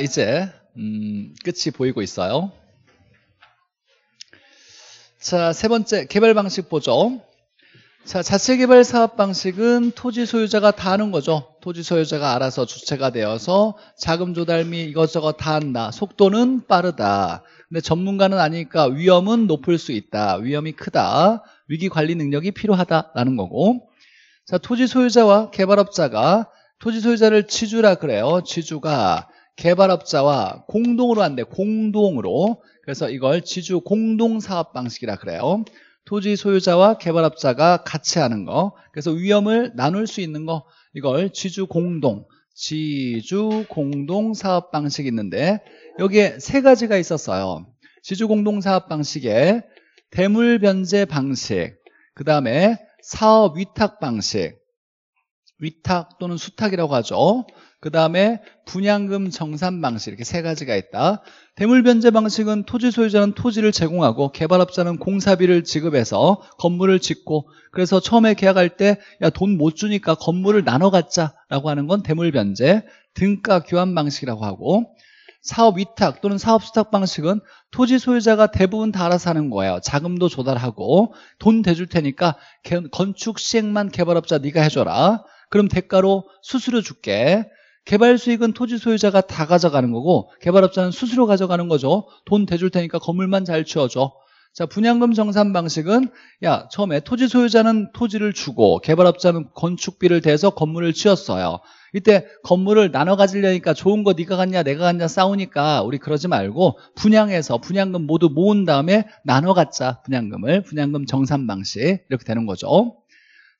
이제 음, 끝이 보이고 있어요. 자, 세 번째 개발 방식 보죠. 자, 자체 개발 사업 방식은 토지 소유자가 다 하는 거죠. 토지 소유자가 알아서 주체가 되어서 자금 조달 및 이것저것 다 한다. 속도는 빠르다. 근데 전문가는 아니니까 위험은 높을 수 있다. 위험이 크다. 위기 관리 능력이 필요하다라는 거고. 자, 토지 소유자와 개발업자가 토지 소유자를 지주라 그래요. 지주가 개발업자와 공동으로 한대 공동으로 그래서 이걸 지주 공동사업 방식이라 그래요 토지 소유자와 개발업자가 같이 하는 거 그래서 위험을 나눌 수 있는 거 이걸 지주 공동 지주 공동 사업 방식이 있는데 여기에 세 가지가 있었어요 지주 공동 사업 방식에 대물 변제 방식 그 다음에 사업 위탁 방식 위탁 또는 수탁이라고 하죠 그 다음에 분양금 정산 방식 이렇게 세 가지가 있다. 대물변제 방식은 토지 소유자는 토지를 제공하고 개발업자는 공사비를 지급해서 건물을 짓고 그래서 처음에 계약할 때 야 돈 못 주니까 건물을 나눠 갖자라고 하는 건 대물변제 등가 교환 방식이라고 하고 사업 위탁 또는 사업 수탁 방식은 토지 소유자가 대부분 다 알아서 하는 거예요. 자금도 조달하고 돈 대줄 테니까 건축 시행만 개발업자 네가 해줘라. 그럼 대가로 수수료 줄게. 개발 수익은 토지 소유자가 다 가져가는 거고 개발업자는 수수료 가져가는 거죠. 돈 대줄 테니까 건물만 잘 치워줘. 자 분양금 정산 방식은 야 처음에 토지 소유자는 토지를 주고 개발업자는 건축비를 대서 건물을 지었어요. 이때 건물을 나눠 가지려니까 좋은 거 네가 갔냐 내가 갔냐 싸우니까 우리 그러지 말고 분양해서 분양금 모두 모은 다음에 나눠 갖자 분양금을 분양금 정산 방식 이렇게 되는 거죠.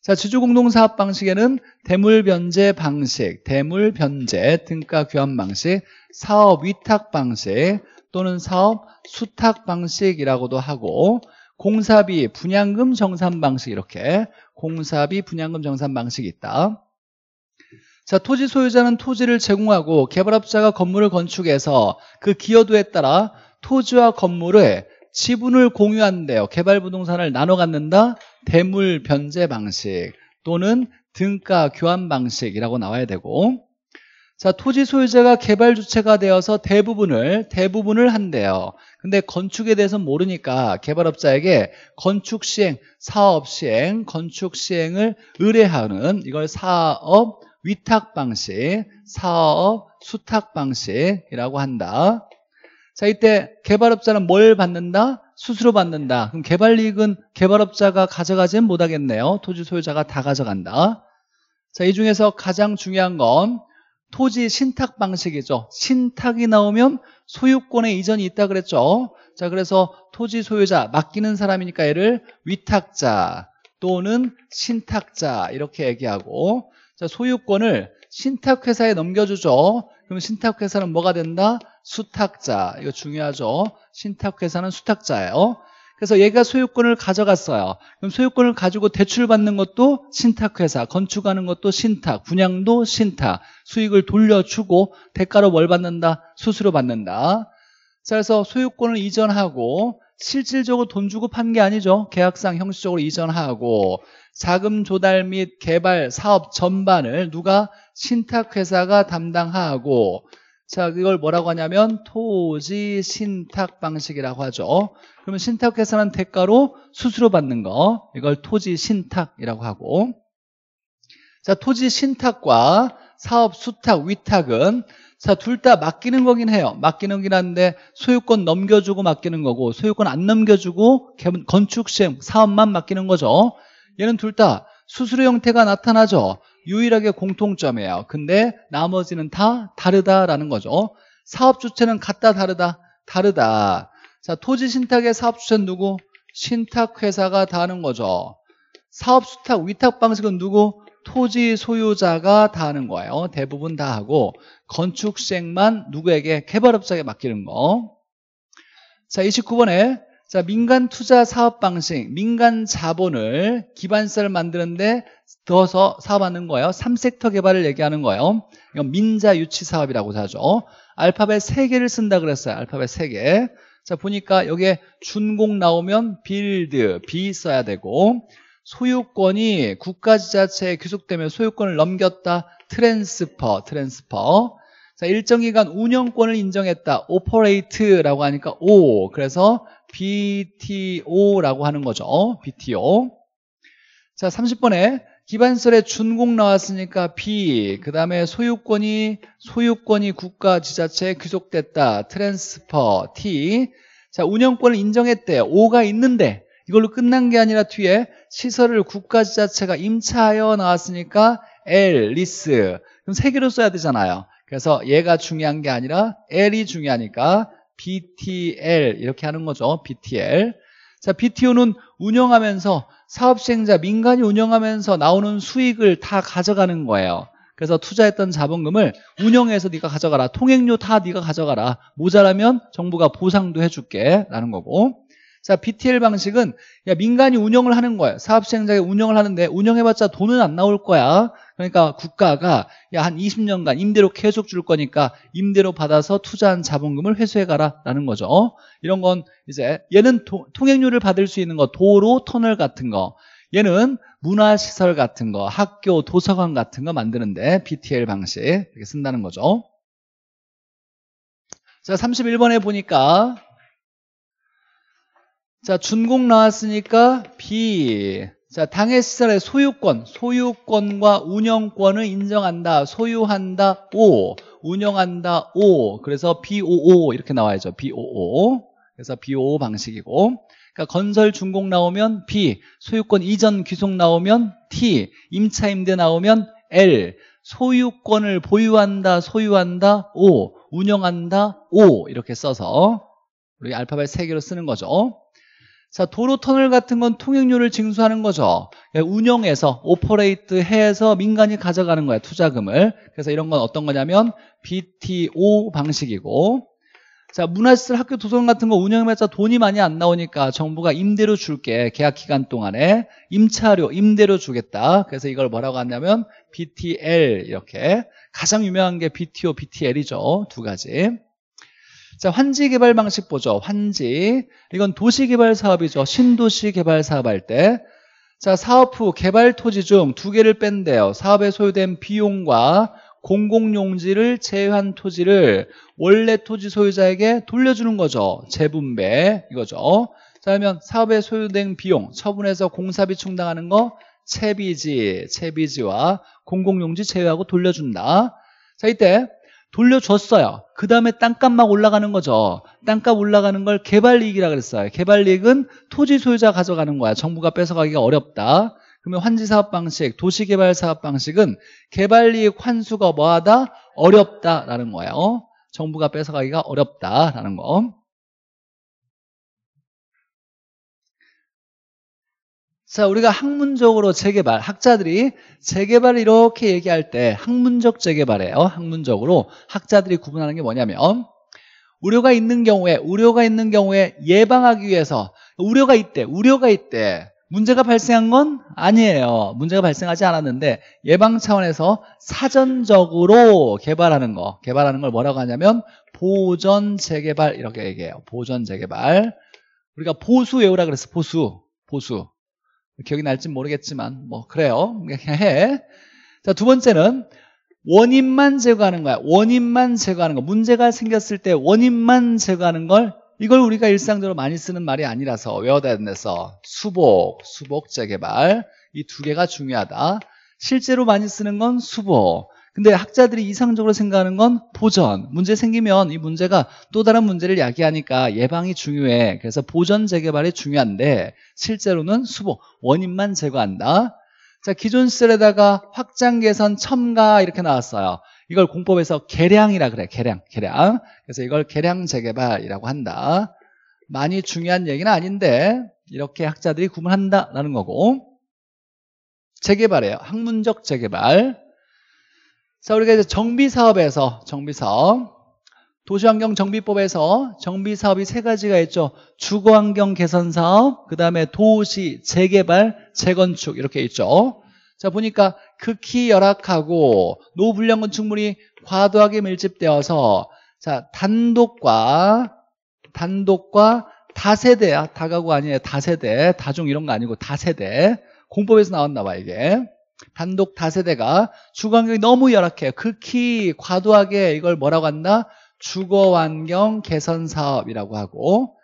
자, 지주공동사업 방식에는 대물변제 방식, 대물변제, 등가 교환 방식, 사업 위탁 방식 또는 사업 수탁 방식이라고도 하고 공사비 분양금 정산 방식 이렇게 공사비 분양금 정산 방식이 있다. 자, 토지 소유자는 토지를 제공하고 개발업자가 건물을 건축해서 그 기여도에 따라 토지와 건물의 지분을 공유한대요. 개발 부동산을 나눠 갖는다. 대물 변제 방식 또는 등가 교환 방식이라고 나와야 되고 자, 토지 소유자가 개발 주체가 되어서 대부분을 대부분을 한대요. 근데 건축에 대해서 는 모르니까 개발업자에게 건축 시행, 사업 시행, 건축 시행을 의뢰하는 이걸 사업 위탁 방식, 사업 수탁 방식이라고 한다. 자, 이때 개발업자는 뭘 받는다? 수수료 받는다. 그럼 개발 이익은 개발업자가 가져가지 못하겠네요. 토지 소유자가 다 가져간다. 자, 이 중에서 가장 중요한 건 토지 신탁 방식이죠. 신탁이 나오면 소유권의 이전이 있다 그랬죠. 자, 그래서 토지 소유자 맡기는 사람이니까 얘를 위탁자 또는 신탁자 이렇게 얘기하고 자, 소유권을 신탁회사에 넘겨주죠. 그럼 신탁회사는 뭐가 된다? 수탁자 이거 중요하죠 신탁회사는 수탁자예요 그래서 얘가 소유권을 가져갔어요 그럼 소유권을 가지고 대출받는 것도 신탁회사 건축하는 것도 신탁 분양도 신탁 수익을 돌려주고 대가로 뭘 받는다 수수료 받는다 자 그래서 소유권을 이전하고 실질적으로 돈 주고 판 게 아니죠 계약상 형식적으로 이전하고 자금 조달 및 개발 사업 전반을 누가 신탁회사가 담당하고 자, 이걸 뭐라고 하냐면 토지 신탁 방식이라고 하죠. 그러면 신탁회사는 대가로 수수료 받는 거 이걸 토지 신탁이라고 하고 자, 토지 신탁과 사업 수탁 위탁은 자, 둘 다 맡기는 거긴 해요. 맡기는 거긴 한데 소유권 넘겨주고 맡기는 거고 소유권 안 넘겨주고 건축 시행 사업만 맡기는 거죠. 얘는 둘 다 수수료 형태가 나타나죠. 유일하게 공통점이에요. 근데 나머지는 다 다르다라는 거죠. 어? 사업 주체는 같다 다르다 다르다. 자, 토지 신탁의 사업 주체는 누구? 신탁회사가 다 하는 거죠. 사업 수탁 위탁 방식은 누구? 토지 소유자가 다 하는 거예요. 대부분 다 하고 건축 생만 누구에게 개발업자에게 맡기는 거. 자, 29번에 자, 민간 투자 사업 방식, 민간 자본을 기반시설 만드는데 더어서 사업하는 거예요. 3섹터 개발을 얘기하는 거예요. 이건 민자 유치 사업이라고 하죠. 알파벳 3개를 쓴다 그랬어요. 알파벳 3개. 자, 보니까 여기에 준공 나오면 빌드, 비 써야 되고 소유권이 국가지자체에 귀속되면 소유권을 넘겼다. 트랜스퍼, 트랜스퍼. 자, 일정 기간 운영권을 인정했다. 오퍼레이트라고 하니까 오. 그래서 BTO라고 하는 거죠. BTO. 자, 30번에 기반설에 준공 나왔으니까 B. 그 다음에 소유권이 소유권이 국가 지자체에 귀속됐다. 트랜스퍼 T. 자, 운영권을 인정했대. O가 있는데 이걸로 끝난 게 아니라 뒤에 시설을 국가 지자체가 임차하여 나왔으니까 L, 리스. 그럼 세 개로 써야 되잖아요. 그래서 얘가 중요한 게 아니라 L이 중요하니까 BTL 이렇게 하는 거죠. BTL. 자, BTO는 운영하면서 사업 시행자 민간이 운영하면서 나오는 수익을 다 가져가는 거예요. 그래서 투자했던 자본금을 운영해서 네가 가져가라. 통행료 다 네가 가져가라. 모자라면 정부가 보상도 해줄게 라는 거고 자, BTL 방식은 야, 민간이 운영을 하는 거요 사업시행자가 운영을 하는데 운영해봤자 돈은 안 나올 거야. 그러니까 국가가 야, 한 20년간 임대로 계속 줄 거니까 임대로 받아서 투자한 자본금을 회수해가라 라는 거죠. 이런 건 이제 얘는 도, 통행료를 받을 수 있는 거 도로, 터널 같은 거 얘는 문화시설 같은 거, 학교, 도서관 같은 거 만드는데 BTL 방식 이렇게 쓴다는 거죠. 자, 31번에 보니까 자, 준공 나왔으니까 B. 자, 당해 시설의 소유권, 소유권과 운영권을 인정한다, 소유한다, O. 운영한다, O. 그래서 BOO 이렇게 나와야죠. BOO. 그래서 BOO 방식이고. 그러니까 건설 준공 나오면 B, 소유권 이전 귀속 나오면 T, 임차 임대 나오면 L, 소유권을 보유한다, 소유한다, O, 운영한다, O 이렇게 써서 우리 알파벳 3개로 쓰는 거죠. 자, 도로 터널 같은 건 통행료를 징수하는 거죠. 예, 운영에서, 오퍼레이트 해서 민간이 가져가는 거야, 투자금을. 그래서 이런 건 어떤 거냐면 BTO 방식이고. 자, 문화시설 학교 도서관 같은 거 운영해봤자 돈이 많이 안 나오니까 정부가 임대료 줄게. 계약 기간 동안에 임차료, 임대료 주겠다. 그래서 이걸 뭐라고 하냐면 BTL 이렇게. 가장 유명한 게 BTO, BTL이죠. 두 가지. 자, 환지 개발 방식 보죠. 환지. 이건 도시 개발 사업이죠. 신도시 개발 사업 할 때. 자, 사업 후 개발 토지 중 두 개를 뺀대요. 사업에 소요된 비용과 공공용지를 제외한 토지를 원래 토지 소유자에게 돌려주는 거죠. 재분배 이거죠. 자 그러면 사업에 소요된 비용 처분해서 공사비 충당하는 거 채비지, 채비지와 공공용지 제외하고 돌려준다. 자 이때 돌려줬어요. 그 다음에 땅값 막 올라가는 거죠. 땅값 올라가는 걸 개발이익이라 그랬어요. 개발이익은 토지 소유자 가져가는 거야. 정부가 뺏어가기가 어렵다. 그러면 환지사업 방식, 도시개발사업 방식은 개발이익 환수가 뭐하다? 어렵다라는 거예요. 어? 정부가 뺏어가기가 어렵다라는 거. 자, 우리가 학문적으로 재개발, 학자들이 재개발 이렇게 얘기할 때 학문적 재개발이에요. 학문적으로 학자들이 구분하는 게 뭐냐면 우려가 있는 경우에 우려가 있는 경우에 예방하기 위해서 우려가 있대. 우려가 있대. 문제가 발생한 건 아니에요. 문제가 발생하지 않았는데 예방 차원에서 사전적으로 개발하는 거, 개발하는 걸 뭐라고 하냐면 보전 재개발 이렇게 얘기해요. 보전 재개발. 우리가 보수 외우라 그랬어. 보수, 보수. 기억이 날지 모르겠지만 뭐 그래요. 그냥 해. 자, 두 번째는 원인만 제거하는 거야. 원인만 제거하는 거. 문제가 생겼을 때 원인만 제거하는 걸 이걸 우리가 일상적으로 많이 쓰는 말이 아니라서 외워야 된다서 수복, 수복 재개발 이 두 개가 중요하다. 실제로 많이 쓰는 건 수복. 근데 학자들이 이상적으로 생각하는 건 보전. 문제 생기면 이 문제가 또 다른 문제를 야기하니까 예방이 중요해. 그래서 보전 재개발이 중요한데 실제로는 수복, 원인만 제거한다. 자, 기존 셀에다가 확장 개선 첨가 이렇게 나왔어요. 이걸 공법에서 계량이라 그래. 계량계량 그래서 이걸 계량 재개발이라고 한다. 많이 중요한 얘기는 아닌데 이렇게 학자들이 구분한다라는 거고 재개발이에요. 학문적 재개발. 자, 우리가 이제 정비사업에서, 정비사업. 도시환경 정비법에서 정비사업이 세 가지가 있죠. 주거환경 개선사업, 그 다음에 도시, 재개발, 재건축 이렇게 있죠. 자 보니까 극히 열악하고 노불량 건축물이 과도하게 밀집되어서 자 단독과 단독과 다세대야 아, 다가구 아니에요 다세대 다중 이런 거 아니고 다세대 공법에서 나왔나 봐 이게 단독 다세대가 주거환경이 너무 열악해요. 극히 과도하게 이걸 뭐라고 한다? 주거환경 개선 사업이라고 하고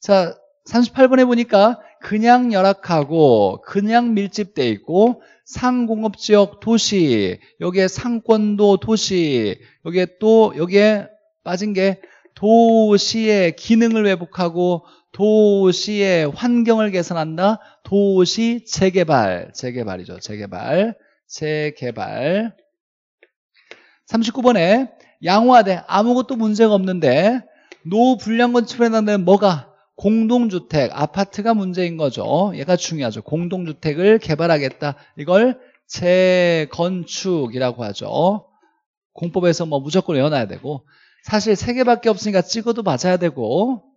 자 38번에 보니까 그냥 열악하고 그냥 밀집돼 있고 상공업지역 도시 여기에 상권도 도시 여기에 또 여기에 빠진 게 도시의 기능을 회복하고 도시의 환경을 개선한다. 도시 재개발. 재개발이죠. 재개발. 재개발. 39번에 양호하대 아무것도 문제가 없는데 노불량 건축에 해당되는 뭐가? 공동주택, 아파트가 문제인 거죠. 얘가 중요하죠. 공동주택을 개발하겠다. 이걸 재건축이라고 하죠. 공법에서 뭐 무조건 외워놔야 되고 사실 세 개밖에 없으니까 찍어도 맞아야 되고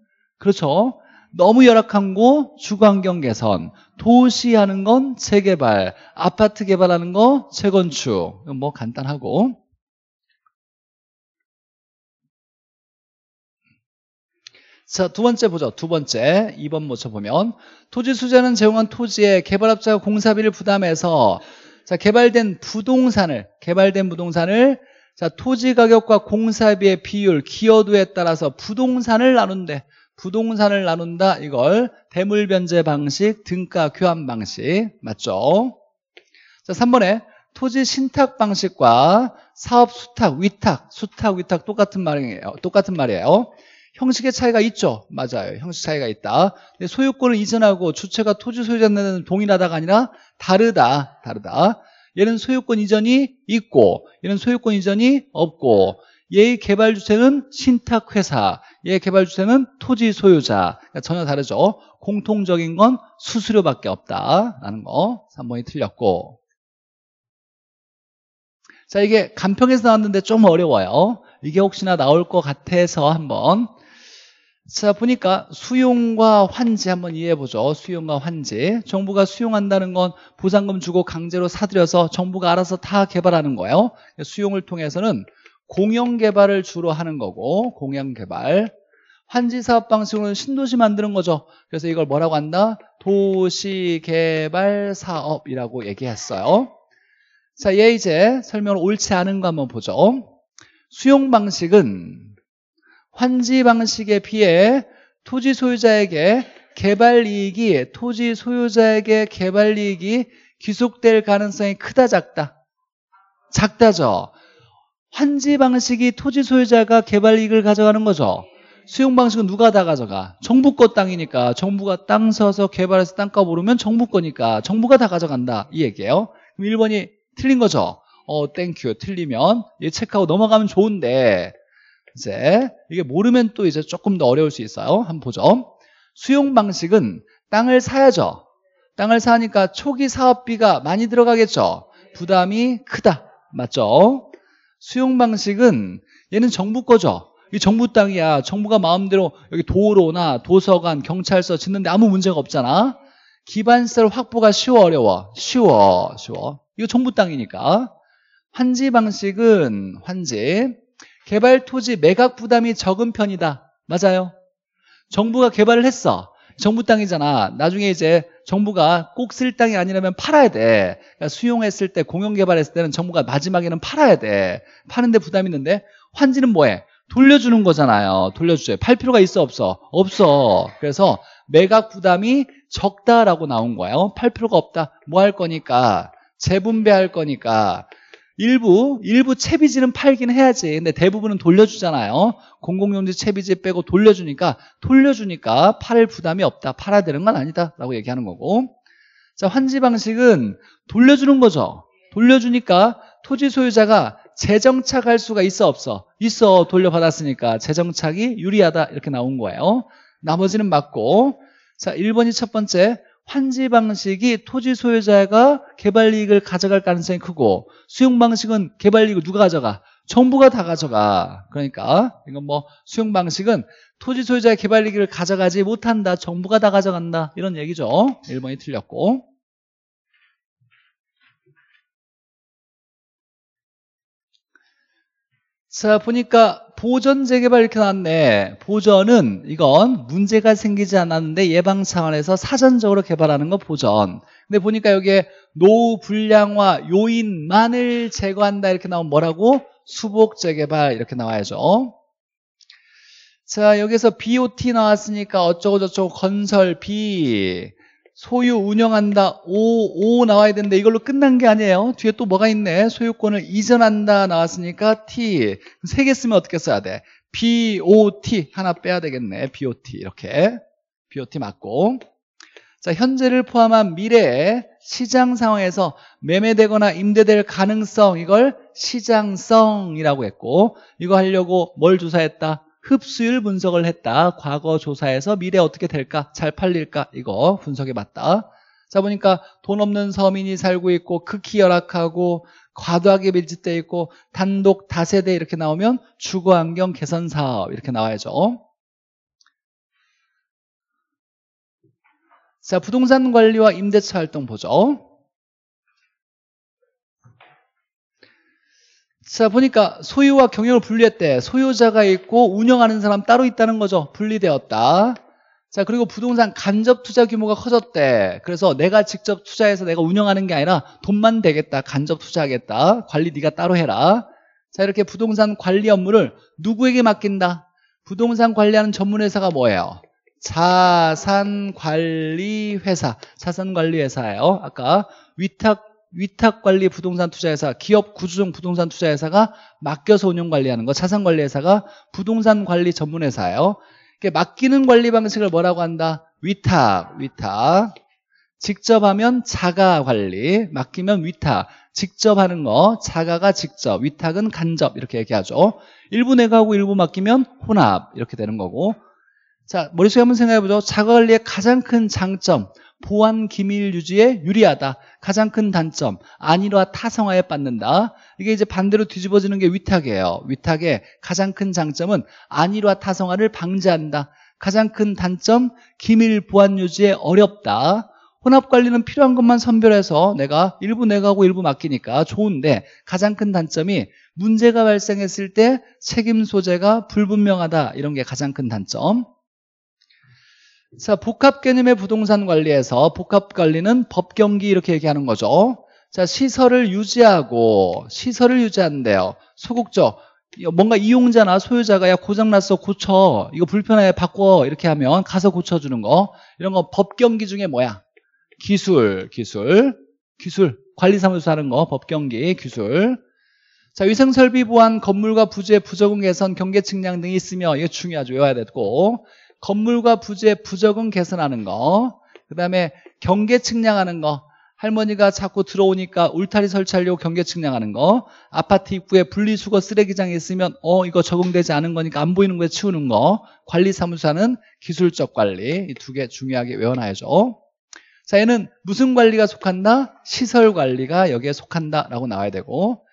그렇죠. 너무 열악한 곳 주거환경 개선, 도시하는 건 재개발, 아파트 개발하는 거 재건축. 뭐 간단하고. 자, 두 번째 보죠. 두 번째. 2번 모쳐보면 토지 수자는 제공한 토지에 개발업자가 공사비를 부담해서 자, 개발된 부동산을 개발된 부동산을 자, 토지 가격과 공사비의 비율, 기여도에 따라서 부동산을 나눈대. 부동산을 나눈다 이걸 대물변제 방식, 등가 교환 방식 맞죠? 자 3번에 토지 신탁 방식과 사업 수탁, 위탁, 수탁, 위탁 똑같은 말이에요. 똑같은 말이에요. 형식의 차이가 있죠. 맞아요. 형식 차이가 있다. 소유권을 이전하고 주체가 토지 소유자는 동일하다가 아니라 다르다. 다르다. 얘는 소유권 이전이 있고 얘는 소유권 이전이 없고 얘의 개발 주체는 신탁회사 얘 예, 개발 주체는 토지 소유자. 그러니까 전혀 다르죠. 공통적인 건 수수료밖에 없다라는 거. 3번이 틀렸고. 자, 이게 간평에서 나왔는데 좀 어려워요. 이게 혹시나 나올 것 같아서 한번 자 보니까 수용과 환지 한번 이해해보죠 수용과 환지 정부가 수용한다는 건 보상금 주고 강제로 사들여서 정부가 알아서 다 개발하는 거예요 수용을 통해서는 공영 개발을 주로 하는 거고 공영 개발 환지 사업 방식으로는 신도시 만드는 거죠. 그래서 이걸 뭐라고 한다? 도시 개발 사업이라고 얘기했어요. 자, 얘 이제 설명을 옳지 않은 거 한번 보죠. 수용 방식은 환지 방식에 비해 토지 소유자에게 개발 이익이 토지 소유자에게 개발 이익이 귀속될 가능성이 크다 작다. 작다죠. 환지 방식이 토지 소유자가 개발 이익을 가져가는 거죠. 수용 방식은 누가 다 가져가? 정부 거 땅이니까 정부가 땅서서 개발해서 땅값 오르면 정부 거니까 정부가 다 가져간다 이 얘기예요. 그럼 1번이 틀린 거죠. 어, 땡큐 틀리면 예측하고 넘어가면 좋은데 이제 이게 모르면 또 이제 조금 더 어려울 수 있어요. 한번 보죠. 수용 방식은 땅을 사야죠. 땅을 사니까 초기 사업비가 많이 들어가겠죠. 부담이 크다. 맞죠? 수용 방식은 얘는 정부 거죠. 이 정부 땅이야. 정부가 마음대로 여기 도로나 도서관, 경찰서 짓는데 아무 문제가 없잖아. 기반시설 확보가 쉬워 어려워? 쉬워 쉬워. 이거 정부 땅이니까. 환지 방식은 환지 개발 토지 매각 부담이 적은 편이다. 맞아요. 정부가 개발을 했어. 정부 땅이잖아. 나중에 이제 정부가 꼭 쓸 땅이 아니라면 팔아야 돼. 그러니까 수용했을 때, 공용 개발했을 때는 정부가 마지막에는 팔아야 돼. 파는데 부담이 있는데 환지는 뭐해? 돌려주는 거잖아요. 돌려주죠. 팔 필요가 있어 없어? 없어. 그래서 매각 부담이 적다라고 나온 거예요. 팔 필요가 없다. 뭐 할 거니까 재분배할 거니까 일부, 일부 채비지는 팔긴 해야지. 근데 대부분은 돌려주잖아요. 공공용지 채비지 빼고 돌려주니까, 돌려주니까 팔을 부담이 없다. 팔아야 되는 건 아니다. 라고 얘기하는 거고. 자, 환지 방식은 돌려주는 거죠. 돌려주니까 토지 소유자가 재정착할 수가 있어 없어? 있어. 돌려받았으니까 재정착이 유리하다. 이렇게 나온 거예요. 나머지는 맞고. 자, 1번이 첫 번째. 환지 방식이 토지 소유자가 개발 이익을 가져갈 가능성이 크고 수용 방식은 개발 이익을 누가 가져가? 정부가 다 가져가. 그러니까 이건 뭐 수용 방식은 토지 소유자의 개발 이익을 가져가지 못한다. 정부가 다 가져간다. 이런 얘기죠. 1번이 틀렸고. 자 보니까 보전 재개발 이렇게 나왔네 보전은 이건 문제가 생기지 않았는데 예방 차원에서 사전적으로 개발하는 거 보전 근데 보니까 여기에 노후 불량화 요인만을 제거한다 이렇게 나오면 뭐라고? 수복 재개발 이렇게 나와야죠 자 여기서 BOT 나왔으니까 어쩌고저쩌고 건설 비 소유 운영한다 오, 오 나와야 되는데 이걸로 끝난 게 아니에요 뒤에 또 뭐가 있네 소유권을 이전한다 나왔으니까 T 세 개 쓰면 어떻게 써야 돼 BOT 하나 빼야 되겠네 BOT 이렇게 BOT 맞고 자 현재를 포함한 미래의 시장 상황에서 매매되거나 임대될 가능성 이걸 시장성이라고 했고 이거 하려고 뭘 조사했다 흡수율 분석을 했다. 과거 조사에서 미래 어떻게 될까? 잘 팔릴까? 이거 분석에맞다자 보니까 돈 없는 서민이 살고 있고 극히 열악하고 과도하게 밀집돼 있고 단독 다세대 이렇게 나오면 주거환경 개선 사업 이렇게 나와야죠. 자 부동산 관리와 임대차 활동 보죠. 자 보니까 소유와 경영을 분리했대 소유자가 있고 운영하는 사람 따로 있다는 거죠 분리되었다 자 그리고 부동산 간접 투자 규모가 커졌대 그래서 내가 직접 투자해서 내가 운영하는 게 아니라 돈만 되겠다 간접 투자하겠다 관리 네가 따로 해라 자 이렇게 부동산 관리 업무를 누구에게 맡긴다 부동산 관리하는 전문회사가 뭐예요 자산관리회사 자산관리회사예요 아까 위탁 위탁관리 부동산 투자회사, 기업 구조정 부동산 투자회사가 맡겨서 운영관리하는 거, 자산관리회사가 부동산 관리 전문회사예요. 맡기는 관리 방식을 뭐라고 한다? 위탁, 위탁. 직접 하면 자가 관리, 맡기면 위탁. 직접 하는 거, 자가가 직접, 위탁은 간접 이렇게 얘기하죠. 일부 내가 하고 일부 맡기면 혼합 이렇게 되는 거고. 자, 머릿속에 한번 생각해보죠. 자가 관리의 가장 큰 장점. 보안 기밀 유지에 유리하다. 가장 큰 단점. 안일화 타성화에 빠는다. 이게 이제 반대로 뒤집어지는 게 위탁이에요. 위탁의 가장 큰 장점은 안일화 타성화를 방지한다. 가장 큰 단점 기밀 보안 유지에 어렵다. 혼합 관리는 필요한 것만 선별해서 내가 일부 내가 하고 일부 맡기니까 좋은데 가장 큰 단점이 문제가 발생했을 때 책임 소재가 불분명하다. 이런 게 가장 큰 단점. 자, 복합 개념의 부동산 관리에서 복합 관리는 법 경기 이렇게 얘기하는 거죠. 자, 시설을 유지하고 시설을 유지한대요. 소극적 뭔가 이용자나 소유자가 야 고장났어 고쳐 이거 불편해 바꿔 이렇게 하면 가서 고쳐주는 거 이런 거 법경기 중에 뭐야 기술 기술 기술 관리사무소 하는 거 법경기 기술 자 위생설비 보안 건물과 부지의 부적응 개선 경계 측량 등이 있으며 이게 중요하죠 외워야 되고 건물과 부지의 부적은 개선하는 거. 그 다음에 경계 측량하는 거. 할머니가 자꾸 들어오니까 울타리 설치하려고 경계 측량하는 거. 아파트 입구에 분리수거 쓰레기장이 있으면 어 이거 적용되지 않은 거니까 안 보이는 거에 치우는 거. 관리사무소는 기술적 관리. 이 두 개 중요하게 외워놔야죠. 자 얘는 무슨 관리가 속한다? 시설 관리가 여기에 속한다라고 나와야 되고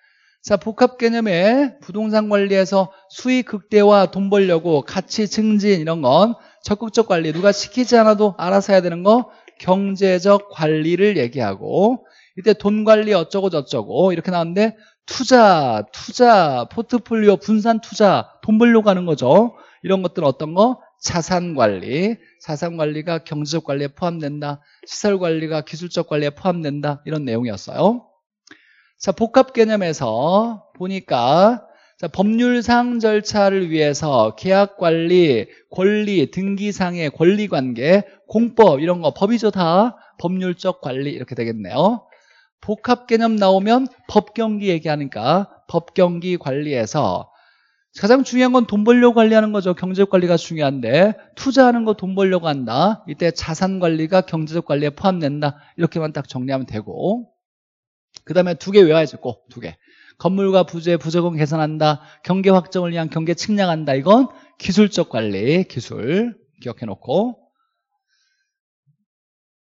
자, 복합 개념에 부동산 관리에서 수익 극대화 돈 벌려고 가치 증진 이런 건 적극적 관리 누가 시키지 않아도 알아서 해야 되는 거 경제적 관리를 얘기하고 이때 돈 관리 어쩌고 저쩌고 이렇게 나왔는데 투자, 투자, 포트폴리오 분산 투자 돈 벌려고 하는 거죠. 이런 것들은 어떤 거? 자산 관리, 자산 관리가 경제적 관리에 포함된다. 시설 관리가 기술적 관리에 포함된다. 이런 내용이었어요. 자, 복합 개념에서 보니까 자, 법률상 절차를 위해서 계약 관리, 권리, 등기상의 권리 관계, 공법 이런 거 법이죠 다 법률적 관리 이렇게 되겠네요. 복합 개념 나오면 법경기 얘기하니까 법경기 관리에서 가장 중요한 건 돈 벌려고 관리하는 거죠. 경제적 관리가 중요한데 투자하는 거 돈 벌려고 한다. 이때 자산 관리가 경제적 관리에 포함된다. 이렇게만 딱 정리하면 되고 그 다음에 두 개 외화해줘 꼭두 개. 건물과 부재, 부적은 개선한다. 경계 확정을 위한 경계 측량한다. 이건 기술적 관리, 기술 기억해놓고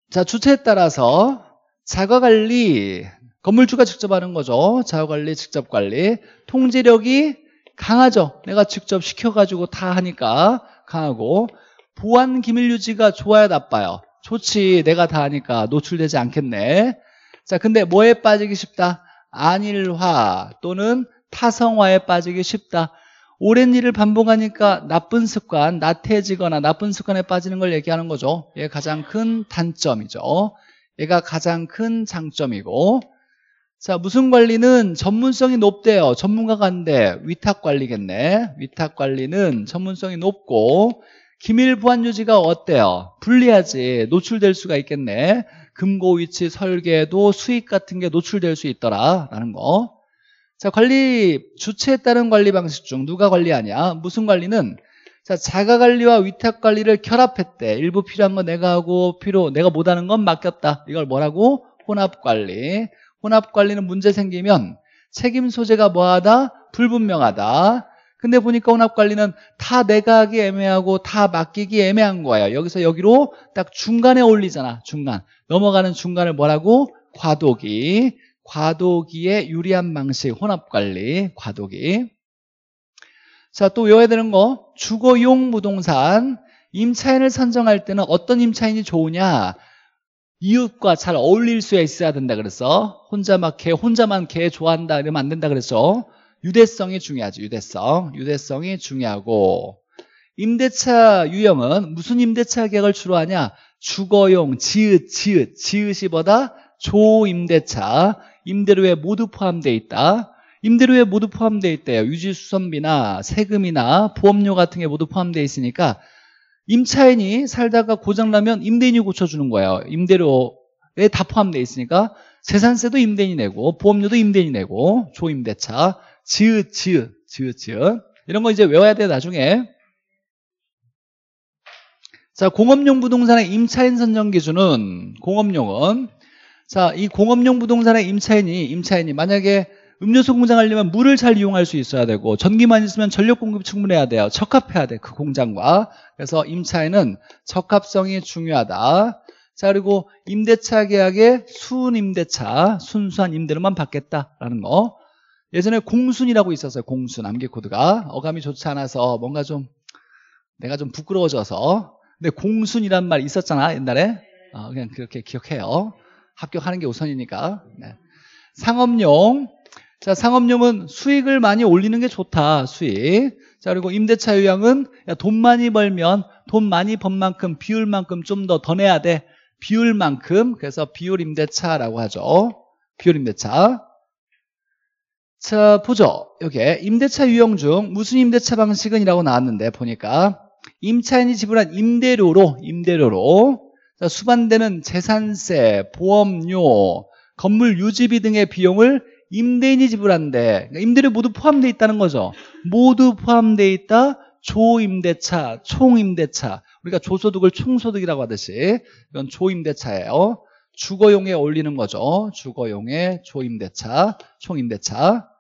자 주체에 따라서 자가관리, 건물주가 직접 하는 거죠. 자가관리, 직접관리. 통제력이 강하죠. 내가 직접 시켜가지고 다 하니까 강하고 보안 기밀 유지가 좋아야 나빠요. 좋지 내가 다 하니까 노출되지 않겠네 자, 근데 뭐에 빠지기 쉽다? 안일화 또는 타성화에 빠지기 쉽다. 오랜 일을 반복하니까 나쁜 습관, 나태해지거나 나쁜 습관에 빠지는 걸 얘기하는 거죠. 얘 가장 큰 단점이죠. 얘가 가장 큰 장점이고. 자, 무슨 관리는 전문성이 높대요. 전문가가 아데 위탁 관리겠네. 위탁 관리는 전문성이 높고 기밀 보안 유지가 어때요? 불리하지. 노출될 수가 있겠네. 금고 위치 설계도 수익 같은 게 노출될 수 있더라라는 거. 자, 관리 주체에 따른 관리 방식 중 누가 관리하냐? 무슨 관리는 자, 자가 관리와 위탁 관리를 결합했대. 일부 필요한 건 내가 하고 필요 내가 못 하는 건 맡겼다. 이걸 뭐라고? 혼합 관리. 혼합 관리는 문제 생기면 책임 소재가 뭐하다? 불분명하다. 근데 보니까 혼합관리는 다 내가 하기 애매하고 다 맡기기 애매한 거예요. 여기서 여기로 딱 중간에 올리잖아. 중간. 넘어가는 중간을 뭐라고? 과도기. 과도기에 유리한 방식 혼합관리 과도기 자또 외워야 되는 거 주거용 부동산 임차인을 선정할 때는 어떤 임차인이 좋으냐 이웃과 잘 어울릴 수 있어야 된다 그랬어 혼자 막 개, 혼자만 개 좋아한다 이러면 안 된다 그랬어 유대성이 중요하죠. 유대성. 유대성이 중요하고 임대차 유형은 무슨 임대차 계약을 주로 하냐? 주거용, 지읒, 지읒, 지읒이 보다 조임대차, 임대료에 모두 포함되어 있다. 임대료에 모두 포함되어 있대요. 유지수선비나 세금이나 보험료 같은 게 모두 포함되어 있으니까 임차인이 살다가 고장나면 임대인이 고쳐주는 거예요. 임대료에 다 포함되어 있으니까 재산세도 임대인이 내고 보험료도 임대인이 내고 조임대차 지읒, 지읒, 지읒, 지읒. 이런 거 이제 외워야 돼, 나중에. 자, 공업용 부동산의 임차인 선정 기준은 공업용은 자, 이 공업용 부동산의 임차인이 임차인이 만약에 음료수 공장 하려면 물을 잘 이용할 수 있어야 되고 전기만 있으면 전력 공급 충분해야 돼요. 적합해야 돼. 그 공장과. 그래서 임차인은 적합성이 중요하다. 자, 그리고 임대차 계약의 순임대차, 순수한 임대료만 받겠다라는 거. 예전에 공순이라고 있었어요. 공순 암기 코드가 아, 어감이 좋지 않아서 뭔가 좀 내가 좀 부끄러워져서 근데 공순이란 말 있었잖아 옛날에 어, 그냥 그렇게 기억해요. 합격하는 게 우선이니까. 네. 상업용 자, 상업용은 수익을 많이 올리는 게 좋다. 수익. 자, 그리고 임대차 유형은 야, 돈 많이 벌면 돈 많이 번 만큼 비율만큼 좀 더더 더 내야 돼. 비율만큼. 그래서 비율 임대차라고 하죠. 비율 임대차. 자, 보죠. 여기에 임대차 유형 중 무슨 임대차 방식은 이라고 나왔는데 보니까 임차인이 지불한 임대료로 임대료로 자, 수반되는 재산세, 보험료, 건물 유지비 등의 비용을 임대인이 지불한데 그러니까 임대료 모두 포함되어 있다는 거죠. 모두 포함되어 있다. 조임대차, 총임대차 우리가 조소득을 총소득이라고 하듯이 이건 조임대차예요. 주거용에 올리는 거죠. 주거용에 조임대차, 총임대차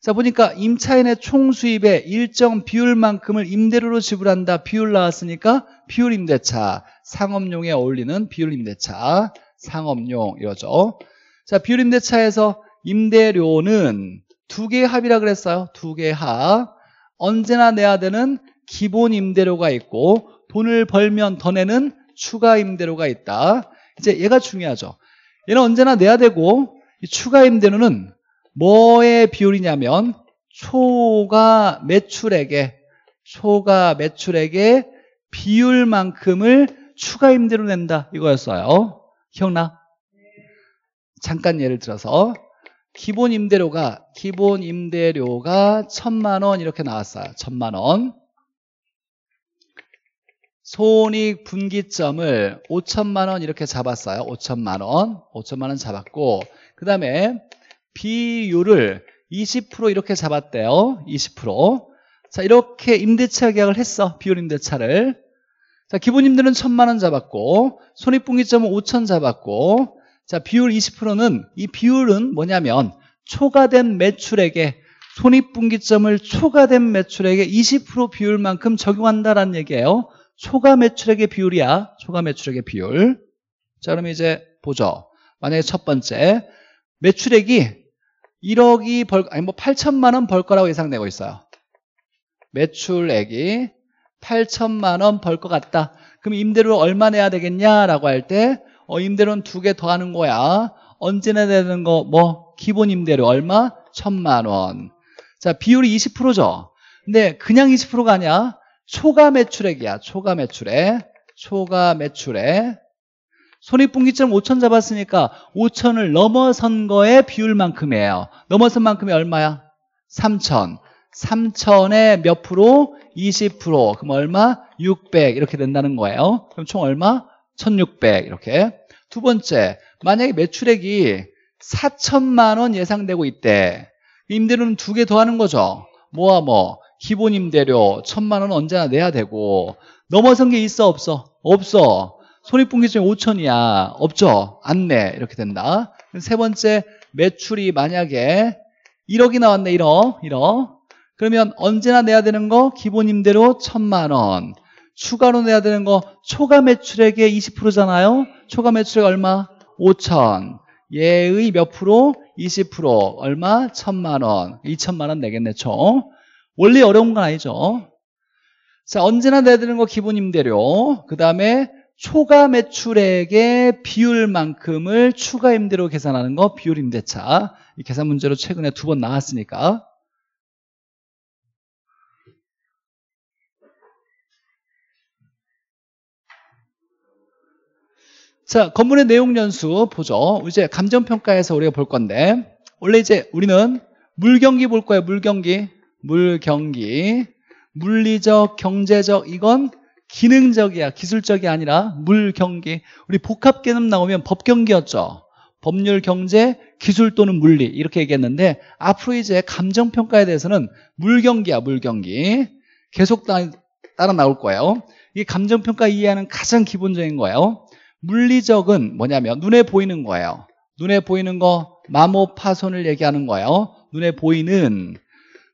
자 보니까 임차인의 총수입의 일정 비율만큼을 임대료로 지불한다 비율 나왔으니까 비율 임대차 상업용에 어울리는 비율 임대차 상업용 이러죠 자 비율 임대차에서 임대료는 두 개의 합이라 그랬어요 두 개의 합 언제나 내야 되는 기본 임대료가 있고 돈을 벌면 더 내는 추가 임대료가 있다 이제 얘가 중요하죠 얘는 언제나 내야 되고 이 추가 임대료는 뭐의 비율이냐면 초과 매출액에 초과 매출액의 비율만큼을 추가 임대료 낸다 이거였어요 기억나? 잠깐 예를 들어서 기본 임대료가 기본 임대료가 천만 원 이렇게 나왔어요 천만 원 손익 분기점을 5천만 원 이렇게 잡았어요 5천만 원 5천만 원 잡았고 그 다음에 비율을 20% 이렇게 잡았대요. 20%. 자, 이렇게 임대차 계약을 했어. 비율 임대차를. 자, 기본 임대는 0만원 잡았고, 손익분기점은 5 0 0 0 잡았고, 자, 비율 20%는, 이 비율은 뭐냐면, 초과된 매출액에, 손익분기점을 초과된 매출액에 20% 비율만큼 적용한다라는 얘기예요. 초과 매출액의 비율이야. 초과 매출액의 비율. 자, 그럼 이제 보죠. 만약에 첫 번째, 매출액이 1억이 벌, 아니 뭐 8천만 원 벌 거라고 예상되고 있어요. 매출액이 8천만 원 벌 것 같다. 그럼 임대료 얼마 내야 되겠냐라고 할 때, 어, 임대료는 두 개 더 하는 거야. 언제나 되는 거, 뭐, 기본 임대료 얼마? 천만 원. 자, 비율이 20%죠? 근데 그냥 20%가 아니야. 초과 매출액이야. 초과 매출액. 초과 매출액. 손익분기점 5천 잡았으니까 5천을 넘어선 거에 비율만큼이에요. 넘어선 만큼이 얼마야? 3천. 3천에 몇 프로? 20%. 그럼 얼마? 600 이렇게 된다는 거예요. 그럼 총 얼마? 1600 이렇게. 두 번째, 만약에 매출액이 4천만 원 예상되고 있대. 임대료는 두 개 더 하는 거죠. 뭐와 뭐. 기본 임대료 천만 원 언제나 내야 되고 넘어선 게 있어 없어? 없어. 손익분기점이 5천이야. 없죠? 안 내. 이렇게 된다. 세 번째, 매출이 만약에 1억이 나왔네. 1억. 1억. 그러면 언제나 내야 되는 거 기본 임대료 1천만 원. 추가로 내야 되는 거 초과 매출액의 20%잖아요. 초과 매출액 얼마? 5천. 예의 몇 프로? 20% 얼마? 1 천만 원, 2천만 원 내겠네 총원래 어려운 건 아니죠 자 언제나 내야되는거 기본 임대료 그 다음에 초과 매출액의 비율만큼을 추가 임대로 계산하는 거 비율 임대차 이 계산 문제로 최근에 두 번 나왔으니까 자 건물의 내용 연수 보죠 이제 감정평가에서 우리가 볼 건데 원래 이제 우리는 물경기 볼 거예요 물경기 물경기 물리적 경제적 이건 기능적이야 기술적이 아니라 물 경기 우리 복합 개념 나오면 법 경기였죠 법률 경제 기술 또는 물리 이렇게 얘기했는데 앞으로 이제 감정 평가에 대해서는 물 경기야 물 경기 계속 따, 따라 나올 거예요 이게 감정 평가 이해하는 가장 기본적인 거예요 물리적은 뭐냐면 눈에 보이는 거예요 눈에 보이는 거 마모 파손을 얘기하는 거예요 눈에 보이는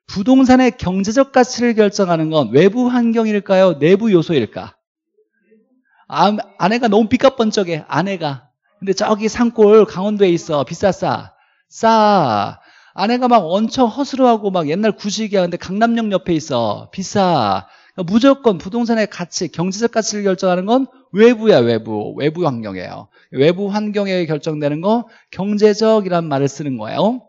부동산의 경제적 가치를 결정하는 건 외부 환경일까요? 내부 요소일까? 아, 아내가 너무 삐값번쩍해 아내가. 근데 저기 산골 강원도에 있어. 비싸 싸. 싸. 아내가 막 엄청 허술하고막 옛날 구식이야. 근데 강남역 옆에 있어. 비싸. 그러니까 무조건 부동산의 가치, 경제적 가치를 결정하는 건 외부야, 외부. 외부 환경이에요. 외부 환경에 결정되는 거 경제적이란 말을 쓰는 거예요.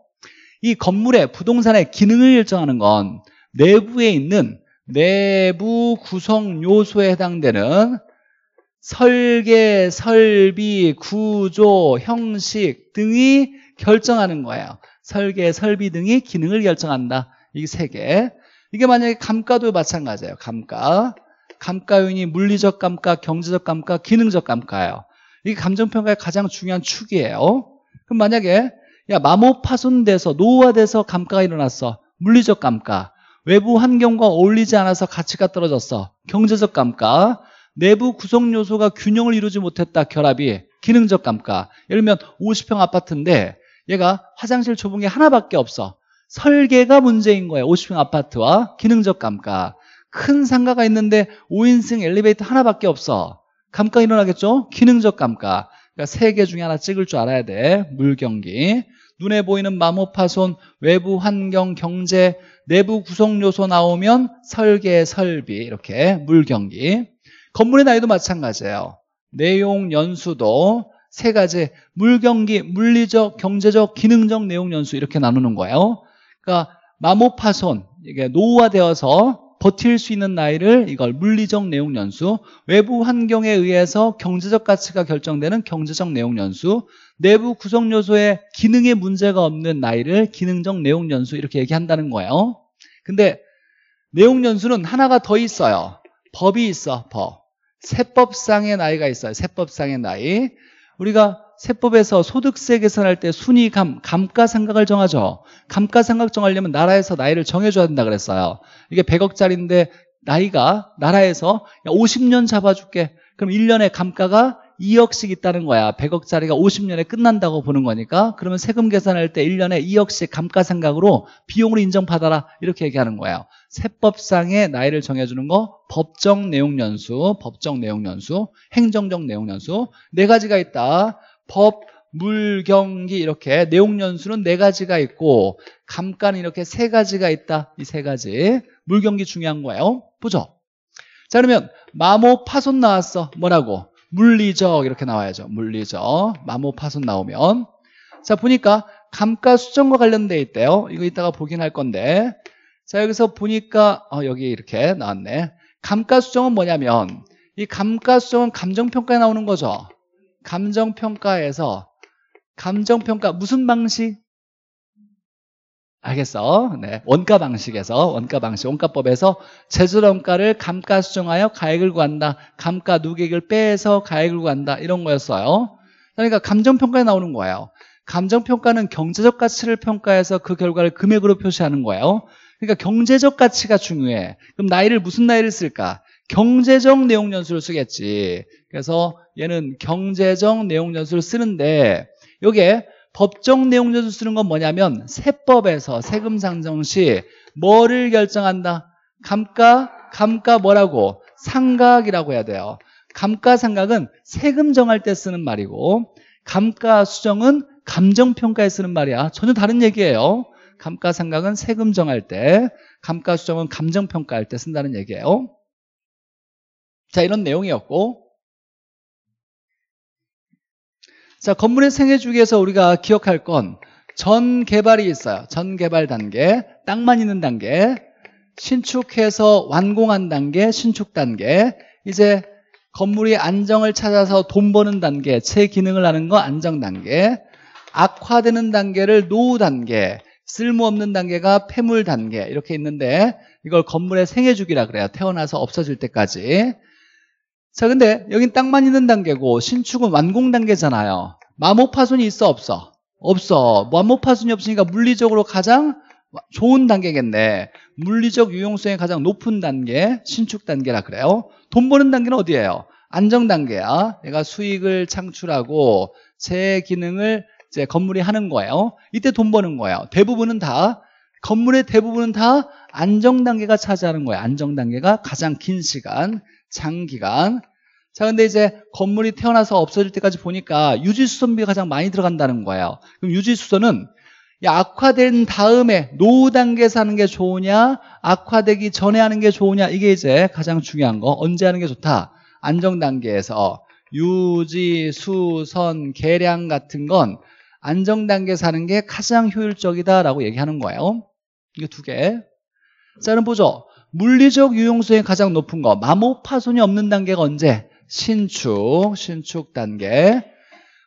이 건물의 부동산의 기능을 결정하는 건 내부에 있는 내부 구성 요소에 해당되는 설계, 설비, 구조, 형식 등이 결정하는 거예요. 설계, 설비 등이 기능을 결정한다. 이게세 개. 이게 만약에 감가도 마찬가지예요. 감가. 감가 요인이 물리적 감가, 경제적 감가, 기능적 감가예요. 이게 감정평가의 가장 중요한 축이에요. 그럼 만약에 야 마모 파손돼서 노후화돼서 감가가 일어났어. 물리적 감가. 외부 환경과 어울리지 않아서 가치가 떨어졌어. 경제적 감가. 내부 구성 요소가 균형을 이루지 못했다. 결합이. 기능적 감가. 예를 들면 50평 아파트인데 얘가 화장실 좁은 게 하나밖에 없어. 설계가 문제인 거예요 50평 아파트와 기능적 감가. 큰 상가가 있는데 5인승 엘리베이터 하나밖에 없어. 감가 일어나겠죠? 기능적 감가. 그러니까 세 개 중에 하나 찍을 줄 알아야 돼. 물경기. 눈에 보이는 마모파손, 외부 환경, 경제, 내부 구성요소 나오면 설계, 설비 이렇게 물경기. 건물의 나이도 마찬가지예요. 내용, 연수도 세 가지 물경기, 물리적, 경제적, 기능적 내용 연수 이렇게 나누는 거예요. 그러니까 마모파손, 이게 노후화되어서 버틸 수 있는 나이를 이걸 물리적 내용 연수, 외부 환경에 의해서 경제적 가치가 결정되는 경제적 내용 연수, 내부 구성 요소의 기능에 문제가 없는 나이를 기능적 내용 연수 이렇게 얘기한다는 거예요. 근데 내용 연수는 하나가 더 있어요. 법이 있어, 법. 세법상의 나이가 있어요. 세법상의 나이. 우리가 세법에서 소득세 계산할 때 순위 감, 감가상각을 정하죠. 감가상각 정하려면 나라에서 나이를 정해줘야 된다 그랬어요. 이게 100억짜리인데 나이가 나라에서 50년 잡아줄게. 그럼 1년에 감가가 2억씩 있다는 거야. 100억짜리가 50년에 끝난다고 보는 거니까 그러면 세금 계산할 때 1년에 2억씩 감가상각으로 비용을 인정받아라 이렇게 얘기하는 거예요. 세법상의 나이를 정해주는 거 법정 내용연수, 법정 내용연수, 행정적 내용연수 네 가지가 있다. 법, 물, 경기 이렇게 내용 연수는 네 가지가 있고 감가는 이렇게 세 가지가 있다. 이 세 가지. 물, 경기 중요한 거예요. 보죠. 자 그러면 마모 파손 나왔어. 뭐라고? 물리적 이렇게 나와야죠. 물리적. 마모 파손 나오면 자 보니까 감가 수정과 관련돼 있대요. 이거 이따가 보긴 할 건데 자 여기서 보니까 어, 여기 이렇게 나왔네. 감가 수정은 뭐냐면 이 감가 수정은 감정평가에 나오는 거죠. 감정평가에서 감정평가 무슨 방식? 알겠어. 네. 원가 방식에서 원가 방식, 원가법에서 제조원가를 감가 수정하여 가액을 구한다. 감가 누객을 빼서 가액을 구한다. 이런 거였어요. 그러니까 감정평가에 나오는 거예요. 감정평가는 경제적 가치를 평가해서 그 결과를 금액으로 표시하는 거예요. 그러니까 경제적 가치가 중요해. 그럼 나이를 무슨 나이를 쓸까? 경제적 내용 연수를 쓰겠지. 그래서 얘는 경제적 내용 연수를 쓰는데 이게 법적 내용 연수 쓰는 건 뭐냐면 세법에서 세금 상정 시 뭐를 결정한다? 감가, 감가 뭐라고? 상각이라고 해야 돼요. 감가 상각은 세금 정할 때 쓰는 말이고 감가 수정은 감정 평가에 쓰는 말이야. 전혀 다른 얘기예요. 감가 상각은 세금 정할 때, 감가 수정은 감정 평가할 때 쓴다는 얘기예요. 자, 이런 내용이었고. 자, 건물의 생애 주기에서 우리가 기억할 건 전 개발이 있어요. 전 개발 단계, 땅만 있는 단계, 신축해서 완공한 단계, 신축 단계, 이제 건물이 안정을 찾아서 돈 버는 단계, 채 기능을 하는 거 안정 단계, 악화되는 단계를 노후 단계, 쓸모없는 단계가 폐물 단계 이렇게 있는데 이걸 건물의 생애주기라 그래요. 태어나서 없어질 때까지. 자, 근데 여긴 땅만 있는 단계고 신축은 완공 단계잖아요. 마모파손이 있어 없어? 없어. 마모파손이 없으니까 물리적으로 가장 좋은 단계겠네. 물리적 유용성이 가장 높은 단계, 신축 단계라 그래요. 돈 버는 단계는 어디예요? 안정 단계야. 내가 수익을 창출하고 제 기능을 이제 건물이 하는 거예요. 이때 돈 버는 거예요. 대부분은 다 건물의 대부분은 다 안정 단계가 차지하는 거예요. 안정 단계가 가장 긴 시간. 장기간. 자, 근데 이제 건물이 태어나서 없어질 때까지 보니까 유지수선비가 가장 많이 들어간다는 거예요. 그럼 유지수선은 악화된 다음에 노후 단계에서 하는 게 좋으냐, 악화되기 전에 하는 게 좋으냐, 이게 이제 가장 중요한 거. 언제 하는 게 좋다? 안정 단계에서. 유지, 수선, 계량 같은 건 안정 단계에서 하는 게 가장 효율적이다라고 얘기하는 거예요. 이게 두 개. 자, 그럼 보죠. 물리적 유용성이 가장 높은 거 마모 파손이 없는 단계가 언제? 신축, 신축 단계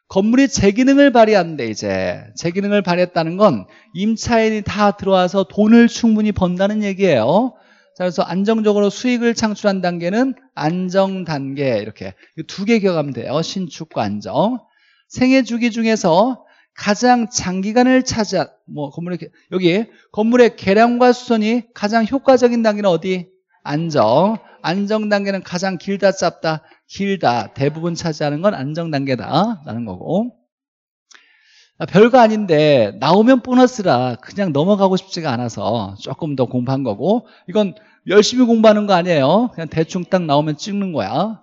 건물이 재기능을 발휘한대 이제 재기능을 발휘했다는 건 임차인이 다 들어와서 돈을 충분히 번다는 얘기예요 자, 그래서 안정적으로 수익을 창출한 단계는 안정 단계 이렇게 두 개 기억하면 돼요 신축과 안정 생애 주기 중에서 가장 장기간을 차지한 뭐 건물의 여기 건물의 계량과 수선이 가장 효과적인 단계는 어디? 안정. 안정 단계는 가장 길다 짧다. 길다. 대부분 차지하는 건 안정 단계다. 라는 거고. 아, 별거 아닌데 나오면 보너스라 그냥 넘어가고 싶지가 않아서 조금 더 공부한 거고 이건 열심히 공부하는 거 아니에요. 그냥 대충 딱 나오면 찍는 거야.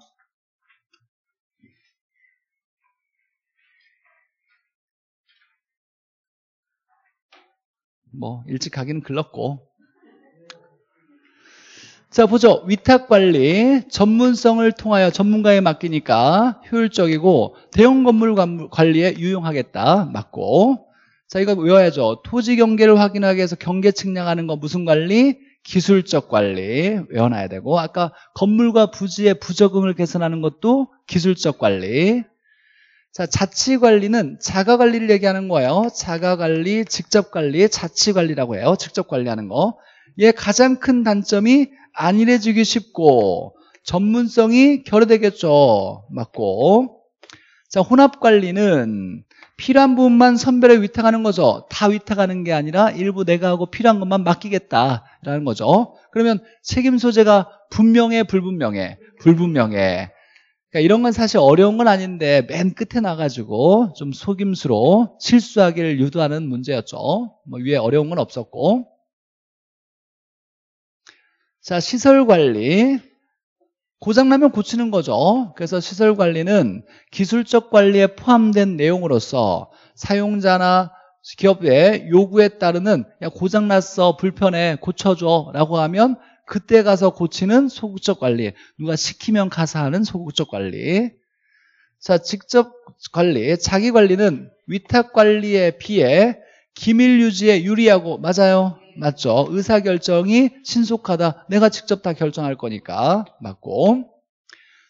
뭐 일찍 가기는 글렀고 자 보죠 위탁관리 전문성을 통하여 전문가에 맡기니까 효율적이고 대형 건물 관리에 유용하겠다 맞고 자 이거 외워야죠 토지 경계를 확인하기 위해서 경계 측량하는 건 무슨 관리? 기술적 관리 외워놔야 되고 아까 건물과 부지의 부적응을 개선하는 것도 기술적 관리 자, 자치 관리는 자가 관리를 얘기하는 거예요. 자가 관리, 직접 관리, 자치 관리라고 해요. 직접 관리하는 거. 얘 가장 큰 단점이 안일해지기 쉽고 전문성이 결여되겠죠. 맞고. 자, 혼합 관리는 필요한 부분만 선별에 위탁하는 거죠. 다 위탁하는 게 아니라 일부 내가 하고 필요한 것만 맡기겠다라는 거죠. 그러면 책임 소재가 분명해, 불분명해, 불분명해. 그러니까 이런 건 사실 어려운 건 아닌데 맨 끝에 나가지고 좀 속임수로 실수하기를 유도하는 문제였죠. 뭐 위에 어려운 건 없었고. 자, 시설 관리. 고장나면 고치는 거죠. 그래서 시설 관리는 기술적 관리에 포함된 내용으로서 사용자나 기업의 요구에 따르는 야 고장났어 불편해 고쳐줘 라고 하면 그때 가서 고치는 소극적 관리 누가 시키면 가서 하는 소극적 관리 자 직접 관리 자기 관리는 위탁 관리에 비해 기밀 유지에 유리하고 맞아요 맞죠 의사결정이 신속하다 내가 직접 다 결정할 거니까 맞고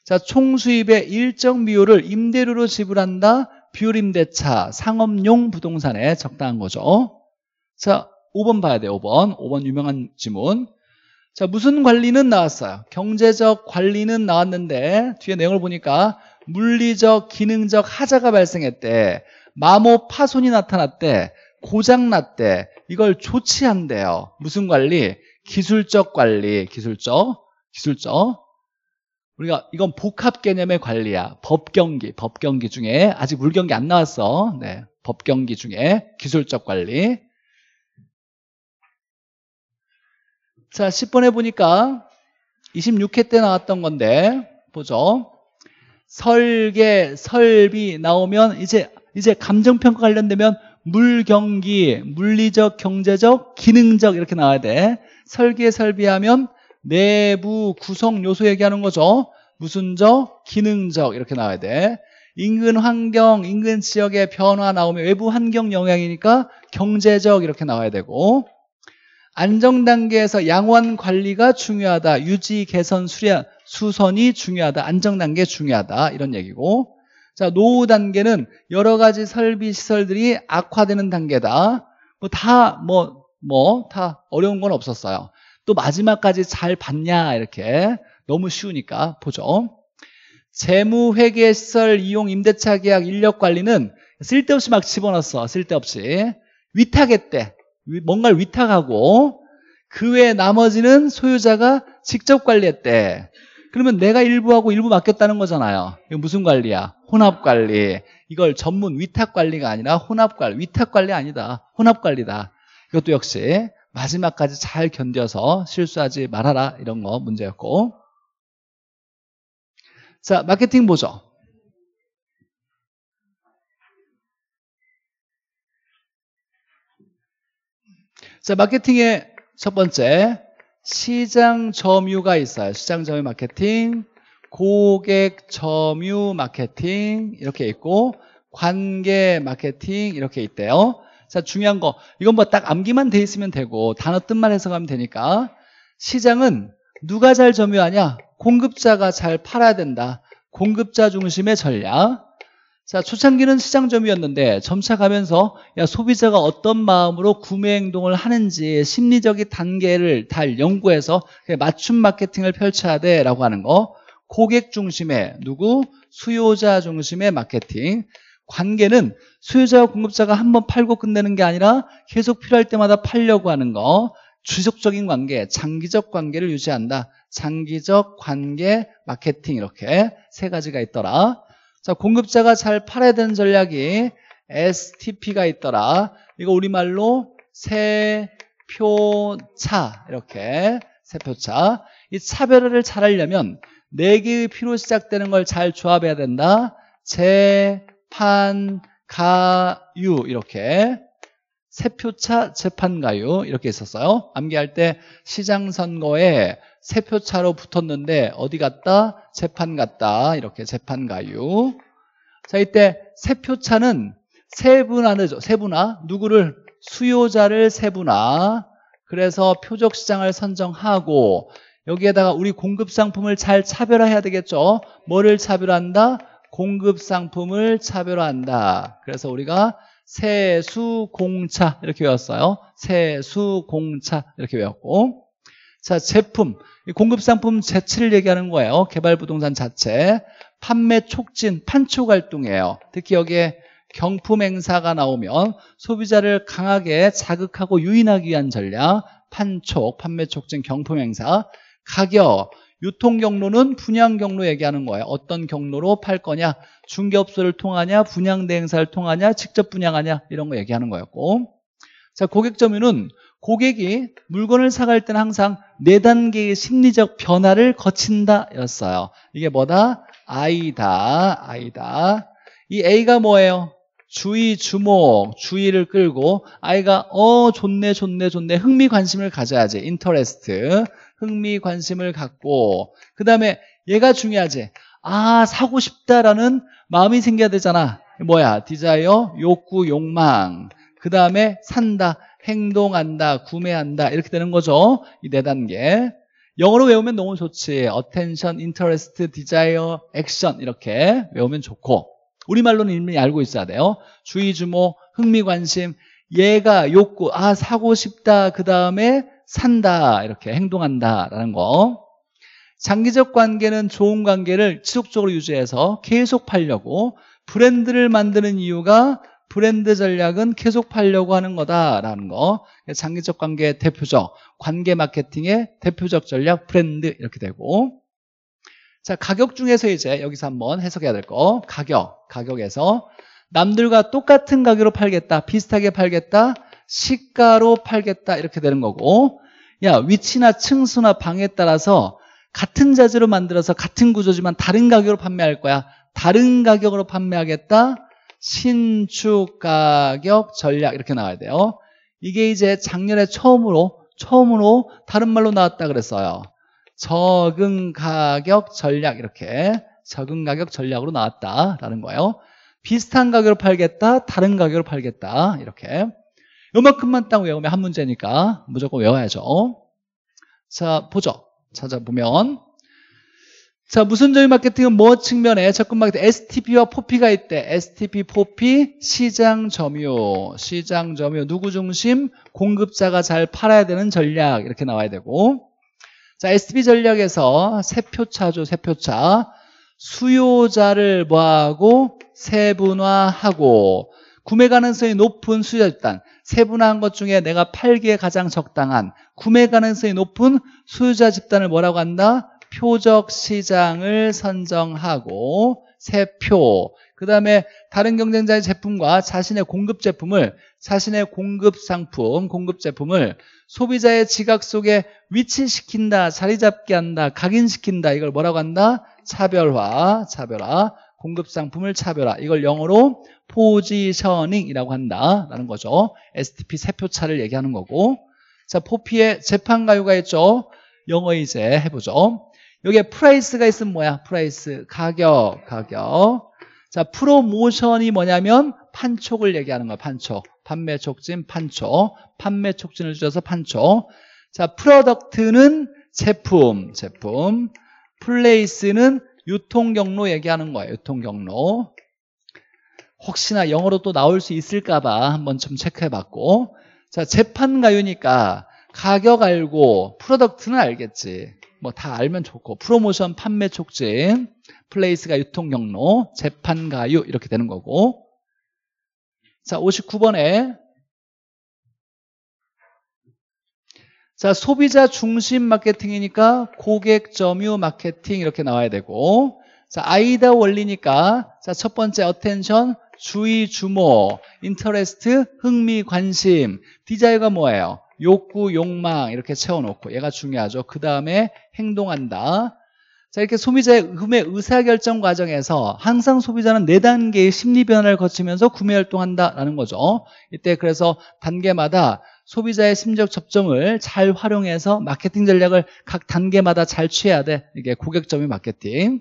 자 총수입의 일정 비율을 임대료로 지불한다 비율임대차 상업용 부동산에 적당한 거죠 자 5번 봐야 돼요 5번 5번 유명한 지문 자, 무슨 관리는 나왔어요? 경제적 관리는 나왔는데 뒤에 내용을 보니까 물리적, 기능적 하자가 발생했대. 마모 파손이 나타났대. 고장났대. 이걸 조치한대요. 무슨 관리? 기술적 관리. 기술적. 기술적. 우리가 이건 복합 개념의 관리야. 법경기, 법경기 중에 아직 물경기 안 나왔어. 네. 법경기 중에 기술적 관리. 자, 10번에 보니까 26회 때 나왔던 건데 보죠. 설계, 설비 나오면 이제 이제 감정평가 관련되면 물경기, 물리적, 경제적, 기능적 이렇게 나와야 돼. 설계, 설비하면 내부 구성 요소 얘기하는 거죠. 무슨적 기능적 이렇게 나와야 돼. 인근 환경, 인근 지역의 변화 나오면 외부 환경 영향이니까 경제적 이렇게 나와야 되고 안정 단계에서 양원 관리가 중요하다. 유지, 개선, 수련 수선이 중요하다. 안정 단계 중요하다. 이런 얘기고. 자, 노후 단계는 여러 가지 설비 시설들이 악화되는 단계다. 뭐 다 뭐 뭐다 뭐, 뭐 어려운 건 없었어요. 또 마지막까지 잘 봤냐 이렇게 너무 쉬우니까 보죠. 재무 회계 시설 이용 임대차 계약 인력 관리는 쓸데없이 막 집어넣었어. 쓸데없이. 위탁했대. 뭔가를 위탁하고 그외에 나머지는 소유자가 직접 관리했대. 그러면 내가 일부하고 일부 맡겼다는 거잖아요. 이거 무슨 관리야? 혼합 관리. 이걸 전문 위탁 관리가 아니라 혼합 관리. 위탁 관리 아니다. 혼합 관리다. 이것도 역시 마지막까지 잘 견뎌서 실수하지 말아라 이런 거 문제였고 자 마케팅 보죠 자, 마케팅의 첫 번째 시장 점유가 있어요. 시장 점유 마케팅, 고객 점유 마케팅 이렇게 있고 관계 마케팅 이렇게 있대요. 자, 중요한 거 이건 뭐 딱 암기만 돼 있으면 되고 단어 뜻만 해석하면 되니까 시장은 누가 잘 점유하냐? 공급자가 잘 팔아야 된다. 공급자 중심의 전략. 자, 초창기는 시장점이었는데 점차 가면서 야, 소비자가 어떤 마음으로 구매 행동을 하는지 심리적인 단계를 잘 연구해서 맞춤 마케팅을 펼쳐야 돼라고 하는 거. 고객 중심의 누구? 수요자 중심의 마케팅. 관계는 수요자와 공급자가 한번 팔고 끝내는 게 아니라 계속 필요할 때마다 팔려고 하는 거. 주속적인 관계, 장기적 관계를 유지한다. 장기적 관계 마케팅 이렇게 세 가지가 있더라. 자, 공급자가 잘 팔아야 되는 전략이 STP가 있더라. 이거 우리말로 세표차 이렇게 세표차 이 차별화를 잘 하려면 네 개의 피로 시작되는 걸 잘 조합해야 된다. 재판 가유 이렇게 세표차 재판가요 이렇게 있었어요 암기할 때 시장선거에 세표차로 붙었는데 어디 갔다? 재판 갔다 이렇게 재판가요 자 이때 세표차는 세분화죠 세분화 누구를? 수요자를 세분화 그래서 표적시장을 선정하고 여기에다가 우리 공급상품을 잘 차별화해야 되겠죠 뭐를 차별한다? 화 공급상품을 차별화한다 그래서 우리가 세수공차 이렇게 외웠어요. 세수공차 이렇게 외웠고 자 제품, 공급상품 자체를 얘기하는 거예요. 개발부동산 자체. 판매 촉진, 판촉활동이에요. 특히 여기에 경품 행사가 나오면 소비자를 강하게 자극하고 유인하기 위한 전략, 판촉, 판매 촉진, 경품 행사, 가격, 유통 경로는 분양 경로 얘기하는 거예요. 어떤 경로로 팔 거냐, 중개업소를 통하냐, 분양 대행사를 통하냐, 직접 분양하냐 이런 거 얘기하는 거였고 자 고객 점유는 고객이 물건을 사갈 때는 항상 네 단계의 심리적 변화를 거친다 였어요. 이게 뭐다? 아이다, 아이다. 이 A가 뭐예요? 주의, 주목, 주의를 끌고 아이가 어 좋네, 좋네, 좋네 흥미, 관심을 가져야지. 인터레스트. 흥미, 관심을 갖고 그 다음에 얘가 중요하지. 아 사고 싶다라는 마음이 생겨야 되잖아. 뭐야? 디자이어, 욕구, 욕망. 그 다음에 산다, 행동한다, 구매한다 이렇게 되는 거죠. 이 네 단계. 영어로 외우면 너무 좋지. attention, interest, desire, action 이렇게 외우면 좋고 우리말로는 이미 알고 있어야 돼요. 주의, 주목, 흥미, 관심, 얘가 욕구, 아 사고 싶다. 그 다음에 산다, 이렇게 행동한다라는 거. 장기적 관계는 좋은 관계를 지속적으로 유지해서 계속 팔려고 브랜드를 만드는 이유가 브랜드 전략은 계속 팔려고 하는 거다라는 거 장기적 관계의 대표적 관계 마케팅의 대표적 전략 브랜드 이렇게 되고 자 가격 중에서 이제 여기서 한번 해석해야 될 거 가격 가격에서 남들과 똑같은 가격으로 팔겠다 비슷하게 팔겠다 시가로 팔겠다 이렇게 되는 거고 야 위치나 층수나 방에 따라서 같은 자재로 만들어서 같은 구조지만 다른 가격으로 판매할 거야 다른 가격으로 판매하겠다 신축 가격 전략 이렇게 나와야 돼요 이게 이제 작년에 처음으로 처음으로 다른 말로 나왔다 그랬어요 적응 가격 전략 이렇게 적응 가격 전략으로 나왔다라는 거예요 비슷한 가격으로 팔겠다 다른 가격으로 팔겠다 이렇게 요만큼만 딱 외우면 한 문제니까 무조건 외워야죠. 자, 보죠. 찾아보면. 자, 무슨 점유 마케팅은 뭐 측면에 접근 마케팅 STP와 포피가 있대. STP, 포피, 시장 점유. 시장 점유. 누구 중심? 공급자가 잘 팔아야 되는 전략. 이렇게 나와야 되고. 자, STP 전략에서 세표차죠, 세표차. 수요자를 뭐하고 세분화하고 구매 가능성이 높은 수요자 집단 세분화한 것 중에 내가 팔기에 가장 적당한 구매 가능성이 높은 소유자 집단을 뭐라고 한다? 표적 시장을 선정하고 세표 그 다음에 다른 경쟁자의 제품과 자신의 공급 제품을 자신의 공급 상품, 공급 제품을 소비자의 지각 속에 위치시킨다, 자리잡게 한다, 각인시킨다 이걸 뭐라고 한다? 차별화, 차별화 공급 상품을 차별화 이걸 영어로 포지셔닝이라고 한다라는 거죠. STP 세표차를 얘기하는 거고 자 포피의 재판가요가 있죠. 영어 이제 해보죠. 여기에 프라이스가 있으면 뭐야? 프라이스 가격 가격 자 프로모션이 뭐냐면 판촉을 얘기하는 거야 판촉 판매 촉진 판촉 판매 촉진을 줄여서 판촉 자 프로덕트는 제품 제품 플레이스는 유통 경로 얘기하는 거예요 유통 경로 혹시나 영어로 또 나올 수 있을까봐 한번 좀 체크해봤고 자 재판 가요니까 가격 알고 프로덕트는 알겠지 뭐 다 알면 좋고 프로모션 판매 촉진 플레이스가 유통 경로 재판 가요 이렇게 되는 거고 자 59번에 자 소비자 중심 마케팅이니까 고객 점유 마케팅 이렇게 나와야 되고 자 아이다 원리니까 자 첫 번째 어텐션 주의, 주모, 인터레스트, 흥미, 관심. 디자이가 뭐예요? 욕구, 욕망 이렇게 채워놓고 얘가 중요하죠. 그 다음에 행동한다. 자 이렇게 소비자의 구매 의사결정 과정에서 항상 소비자는 4단계의 심리변화를 거치면서 구매활동한다라는 거죠. 이때 그래서 단계마다 소비자의 심적 접점을 잘 활용해서 마케팅 전략을 각 단계마다 잘 취해야 돼. 이게 고객점이 마케팅.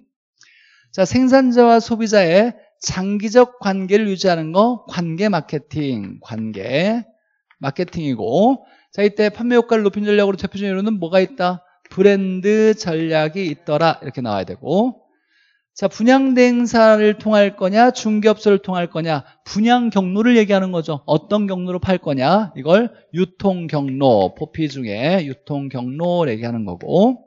자 생산자와 소비자의 장기적 관계를 유지하는 거 관계 마케팅, 관계 마케팅이고 자 이때 판매 효과를 높인 전략으로 대표적인 이론은 뭐가 있다? 브랜드 전략이 있더라 이렇게 나와야 되고 자 분양 대행사를 통할 거냐 중개업소를 통할 거냐 분양 경로를 얘기하는 거죠 어떤 경로로 팔 거냐 이걸 유통 경로 포피 중에 유통 경로를 얘기하는 거고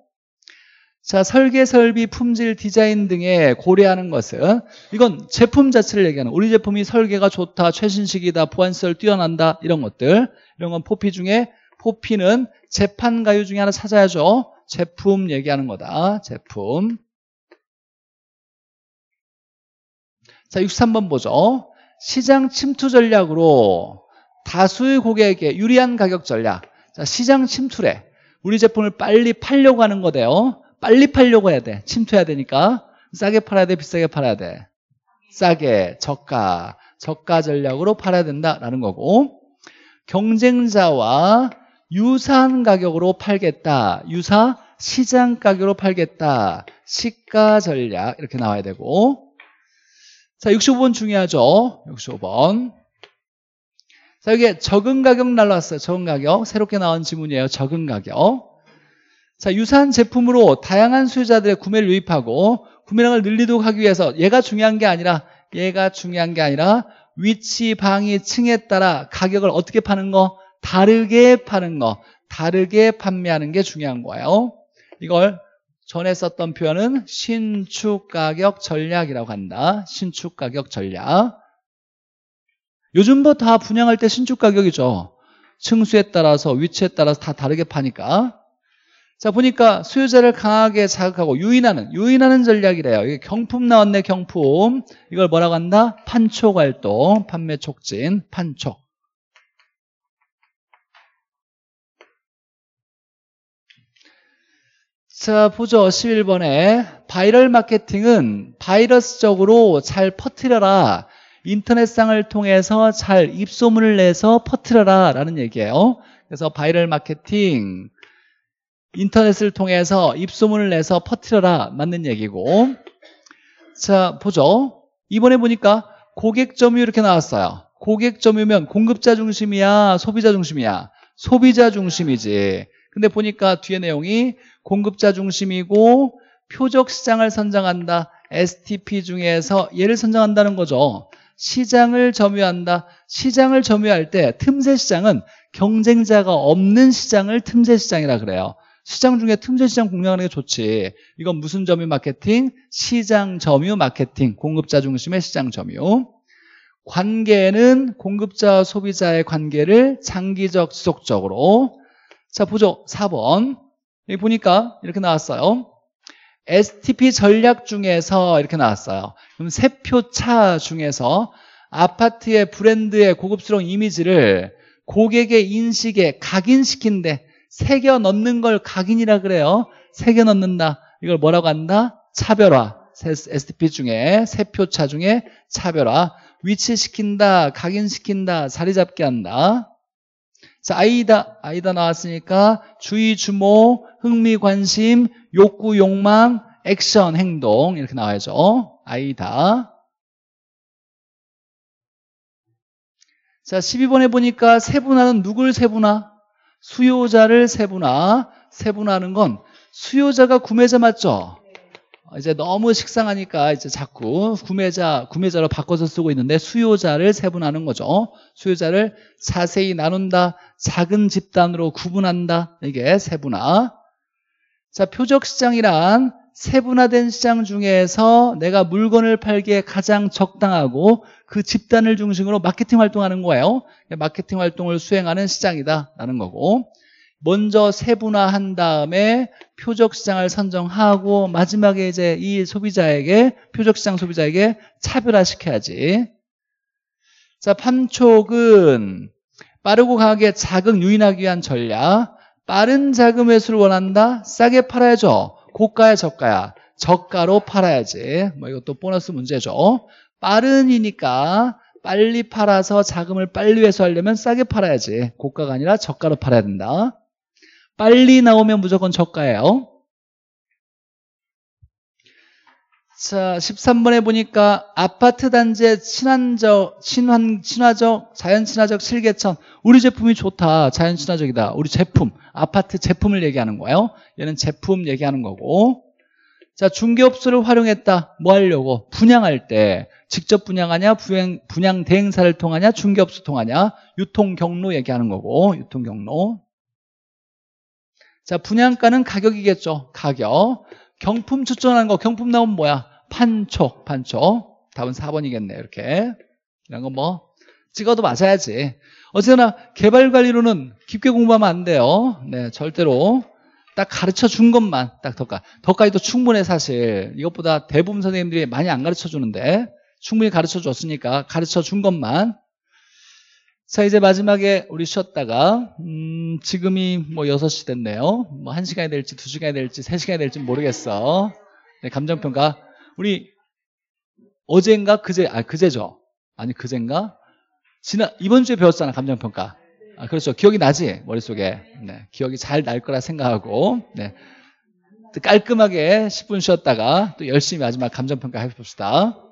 자, 설계, 설비, 품질, 디자인 등에 고려하는 것은 이건 제품 자체를 얘기하는 우리 제품이 설계가 좋다, 최신식이다, 보안시설 뛰어난다 이런 것들 이런 건 포피 중에 포피는 재판가유 중에 하나 찾아야죠. 제품 얘기하는 거다. 제품. 자, 63번 보죠. 시장 침투 전략으로 다수의 고객에게 유리한 가격 전략. 자, 시장 침투래. 우리 제품을 빨리 팔려고 하는 거대요. 빨리 팔려고 해야 돼. 침투해야 되니까. 싸게 팔아야 돼, 비싸게 팔아야 돼. 싸게, 저가, 저가 전략으로 팔아야 된다라는 거고. 경쟁자와 유사한 가격으로 팔겠다. 유사 시장 가격으로 팔겠다. 시가 전략 이렇게 나와야 되고. 자, 65번 중요하죠. 65번. 자, 여기에 적은 가격 날라왔어요. 적은 가격. 새롭게 나온 지문이에요. 적은 가격. 자, 유사한 제품으로 다양한 수요자들의 구매를 유입하고 구매량을 늘리도록 하기 위해서 얘가 중요한 게 아니라 얘가 중요한 게 아니라 위치, 방위, 층에 따라 가격을 어떻게 파는 거? 다르게 파는 거. 다르게 판매하는 게 중요한 거예요. 이걸 전에 썼던 표현은 신축 가격 전략이라고 한다. 신축 가격 전략. 요즘 뭐다 분양할 때 신축 가격이죠. 층수에 따라서 위치에 따라서 다 다르게 파니까 자 보니까 수요자를 강하게 자극하고 유인하는 유인하는 전략이래요. 이게 경품 나왔네 경품. 이걸 뭐라고 한다? 판촉활동, 판매 촉진, 판촉. 자 보죠 11번에 바이럴 마케팅은 바이러스적으로 잘 퍼뜨려라. 인터넷상을 통해서 잘 입소문을 내서 퍼뜨려라 라는 얘기예요. 그래서 바이럴 마케팅 인터넷을 통해서 입소문을 내서 퍼트려라 맞는 얘기고 자 보죠 이번에 보니까 고객 점유 이렇게 나왔어요 고객 점유면 공급자 중심이야 소비자 중심이야 소비자 중심이지 근데 보니까 뒤에 내용이 공급자 중심이고 표적 시장을 선정한다 STP 중에서 얘를 선정한다는 거죠 시장을 점유한다 시장을 점유할 때 틈새 시장은 경쟁자가 없는 시장을 틈새 시장이라 그래요 시장 중에 틈새 시장 공략하는 게 좋지. 이건 무슨 점유 마케팅? 시장 점유 마케팅. 공급자 중심의 시장 점유. 관계는 공급자 소비자의 관계를 장기적 지속적으로. 자, 보죠. 4번. 여기 보니까 이렇게 나왔어요. STP 전략 중에서 이렇게 나왔어요. 그럼 세표차 중에서 아파트의 브랜드의 고급스러운 이미지를 고객의 인식에 각인시킨데 새겨 넣는 걸 각인이라 그래요. 새겨 넣는다. 이걸 뭐라고 한다? 차별화. STP 중에 세표차 중에 차별화. 위치시킨다, 각인시킨다, 자리잡게 한다. 자, 아이다, 아이다 나왔으니까 주의, 주모, 흥미, 관심, 욕구, 욕망, 액션, 행동 이렇게 나와야죠. 아이다. 자, 12번에 보니까 세분화는 누굴 세분화? 수요자를 세분화, 세분화하는 건 수요자가 구매자 맞죠? 네. 이제 너무 식상하니까 이제 자꾸 구매자, 구매자로 바꿔서 쓰고 있는데 수요자를 세분하는 거죠. 수요자를 자세히 나눈다, 작은 집단으로 구분한다. 이게 세분화. 자, 표적 시장이란 세분화된 시장 중에서 내가 물건을 팔기에 가장 적당하고 그 집단을 중심으로 마케팅 활동하는 거예요. 마케팅 활동을 수행하는 시장이다라는 거고 먼저 세분화한 다음에 표적 시장을 선정하고 마지막에 이제 이 소비자에게 표적 시장 소비자에게 차별화시켜야지. 자, 판촉은 빠르고 강하게 자극 유인하기 위한 전략. 빠른 자금 회수를 원한다? 싸게 팔아야죠. 고가야 저가야? 저가로 팔아야지. 뭐 이것도 보너스 문제죠. 빠른이니까 빨리 팔아서 자금을 빨리 회수하려면 싸게 팔아야지. 고가가 아니라 저가로 팔아야 된다. 빨리 나오면 무조건 저가예요. 자, 13번에 보니까 아파트 단지의 친환적, 친환, 친화적, 자연 친화적 실개천. 우리 제품이 좋다. 자연 친화적이다. 우리 제품. 아파트 제품을 얘기하는 거예요. 얘는 제품 얘기하는 거고. 자, 중개업소를 활용했다. 뭐 하려고? 분양할 때. 직접 분양하냐, 분양, 분양 대행사를 통하냐, 중개업소 통하냐. 유통 경로 얘기하는 거고. 유통 경로. 자, 분양가는 가격이겠죠. 가격. 경품 추천하는 거 경품 나오면 뭐야? 판촉, 판촉. 답은 4번이겠네 이렇게. 이런 거뭐 찍어도 맞아야지. 어쨌거나 개발관리로는 깊게 공부하면 안 돼요. 네, 절대로. 딱 가르쳐 준 것만 딱 덕가. 덕가지도 충분해 사실. 이것보다 대부분 선생님들이 많이 안 가르쳐 주는데 충분히 가르쳐 줬으니까 가르쳐 준 것만 자, 이제 마지막에 우리 쉬었다가, 음, 지금이 뭐 6시 됐네요. 뭐 1시간이 될지, 2시간이 될지, 3시간이 될지 모르겠어. 네, 감정평가. 우리 어젠가, 그제, 아, 그제죠. 아니, 그젠가? 지난, 이번 주에 배웠잖아, 감정평가. 아, 그렇죠. 기억이 나지? 머릿속에. 네, 기억이 잘 날 거라 생각하고, 네. 깔끔하게 10분 쉬었다가 또 열심히 마지막 감정평가 해봅시다.